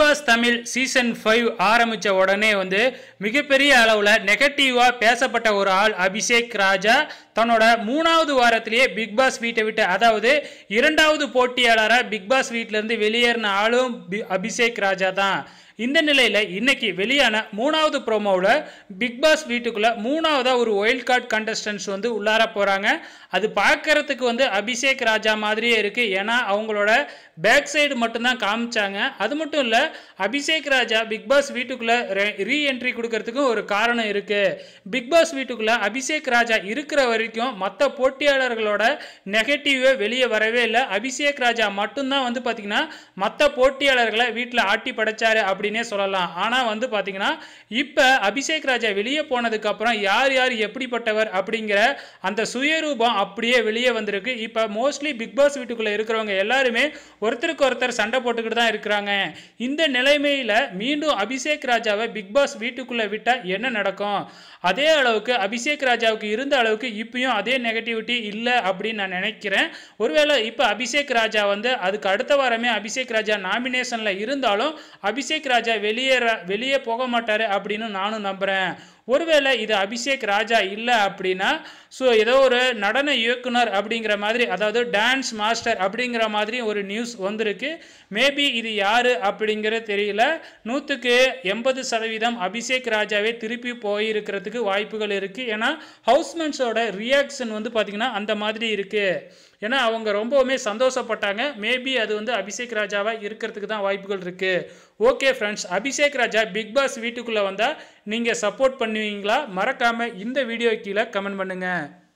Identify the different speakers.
Speaker 1: pass Tamil season five ஆரம்பித்த உடனே வந்து மிகப்பெரிய அளவில் நெகட்டிவாக பேசப்பட்ட ஒரு ஆள் அபிஷேக் ராஜா தன்னோட மூணாவது வாரத்திலேயே பிக் பாஸ் வீட்டை விட்டு அதாவது இரண்டாவது போட்டியாளராக பிக் பாஸ் வீட்டிலேருந்து வெளியேறின ஆளும் அபிஷேக் ராஜா தான் இந்த நிலையில் இன்னைக்கு வெளியான மூணாவது ப்ரோமோவில் பிக் பாஸ் வீட்டுக்குள்ளே மூணாவதாக ஒரு ஒயில்ட் கார்டு கண்டஸ்டன்ஸ் வந்து உள்ளார போகிறாங்க அது பார்க்கறதுக்கு வந்து அபிஷேக் ராஜா மாதிரியே இருக்குது ஏன்னா அவங்களோட பேக் சைடு மட்டும்தான் காமிச்சாங்க அது மட்டும் இல்லை அபிஷேக் ராஜா பிக் பாஸ் வீட்டுக்குள்ளே ரீ என்ட்ரி கொடுக்கறதுக்கும் ஒரு காரணம் இருக்குது பிக் பாஸ் வீட்டுக்குள்ளே அபிஷேக் ராஜா இருக்கிற வரைக்கும் மற்ற போட்டியாளர்களோட நெகட்டிவே வெளியே வரவே இல்லை அபிஷேக் ராஜா மட்டும்தான் வந்து பார்த்திங்கன்னா மற்ற போட்டியாளர்களை வீட்டில் ஆட்டி படைச்சாரு அப்படி அப்படின்னே சொல்லலாம் ஆனால் வந்து பார்த்தீங்கன்னா இப்போ அபிஷேக் ராஜா வெளியே போனதுக்கப்புறம் யார் யார் எப்படிப்பட்டவர் அப்படிங்கிற அந்த சுயரூபம் அப்படியே வெளியே வந்திருக்கு இப்போ மோஸ்ட்லி பிக் பாஸ் வீட்டுக்குள்ளே இருக்கிறவங்க எல்லாருமே ஒருத்தருக்கு ஒருத்தர் சண்டை போட்டுக்கிட்டு தான் இருக்கிறாங்க இந்த நிலைமையில் மீண்டும் அபிஷேக் ராஜாவை பிக் பாஸ் வீட்டுக்குள்ளே விட்டால் என்ன நடக்கும் அதே அளவுக்கு அபிஷேக் ராஜாவுக்கு இருந்த அளவுக்கு இப்பயும் அதே நெகட்டிவிட்டி இல்லை அப்படின்னு நான் நினைக்கிறேன் ஒருவேளை இப்போ அபிஷேக் ராஜா வந்து அதுக்கு அடுத்த வாரமே அபிஷேக் ராஜா நாமினேஷனில் இருந்தாலும் அபிஷேக் ராஜா ராஜா வெளியேற வெளியே போக மாட்டார் அப்படின்னு நானும் நம்புகிறேன் ஒருவேளை இது அபிஷேக் ராஜா இல்லை அப்படின்னா ஸோ ஏதோ ஒரு நடன இயக்குனர் அப்படிங்கிற மாதிரி அதாவது டான்ஸ் மாஸ்டர் அப்படிங்கிற மாதிரி ஒரு நியூஸ் வந்திருக்கு மேபி இது யார் அப்படிங்கிறது தெரியல நூற்றுக்கு எண்பது சதவீதம் அபிஷேக் ராஜாவே திருப்பி போயிருக்கிறதுக்கு வாய்ப்புகள் இருக்குது ஏன்னா ஹவுஸ்மென்ஸோட ரியாக்ஷன் வந்து பார்த்திங்கன்னா அந்த மாதிரி இருக்குது ஏன்னா அவங்க ரொம்பவுமே சந்தோஷப்பட்டாங்க மேபி அது வந்து அபிஷேக் ராஜாவாக இருக்கிறதுக்கு தான் வாய்ப்புகள் இருக்குது okay friends Abhishek Raja Bigg Boss வீட்டுக்குள்ளே வந்தால் நீங்கள் சப்போர்ட் பண்ணுவீங்களா மறக்காமல் இந்த வீடியோ கீழே கமெண்ட் பண்ணுங்கள்